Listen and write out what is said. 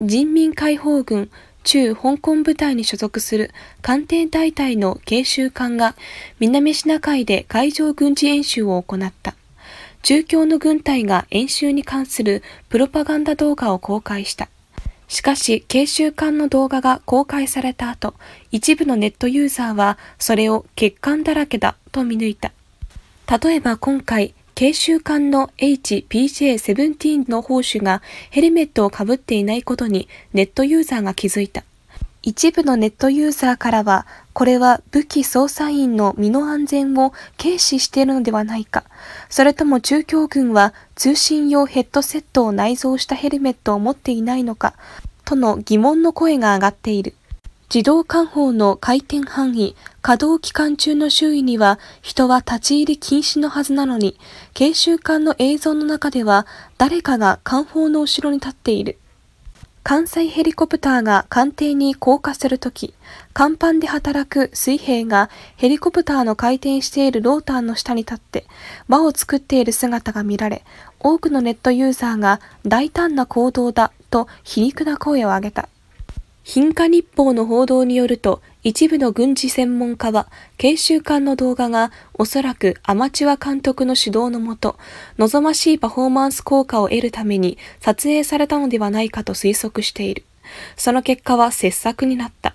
人民解放軍中香港部隊に所属する艦艇大隊の慶州艦が南シナ海で海上軍事演習を行った。中共の軍隊が演習に関するプロパガンダ動画を公開した。しかし、慶州艦の動画が公開された後、一部のネットユーザーはそれを欠陥だらけだと見抜いた。例えば今回、軽習艦の HPJ-17 の砲手がヘルメットをかぶっていないことにネットユーザーが気づいた。一部のネットユーザーからは、これは武器捜査員の身の安全を軽視しているのではないか、それとも中共軍は通信用ヘッドセットを内蔵したヘルメットを持っていないのか、との疑問の声が上がっている。自動管法の回転範囲、稼働期間中の周囲には人は立ち入り禁止のはずなのに、研修艦の映像の中では誰かが艦砲の後ろに立っている。艦載ヘリコプターが艦艇に降下するとき、甲板で働く水兵がヘリコプターの回転しているローターの下に立って輪を作っている姿が見られ、多くのネットユーザーが大胆な行動だと皮肉な声を上げた。貧化日報の報道によると、一部の軍事専門家は、研修官の動画がおそらくアマチュア監督の指導のもと、望ましいパフォーマンス効果を得るために撮影されたのではないかと推測している。その結果は切削になった。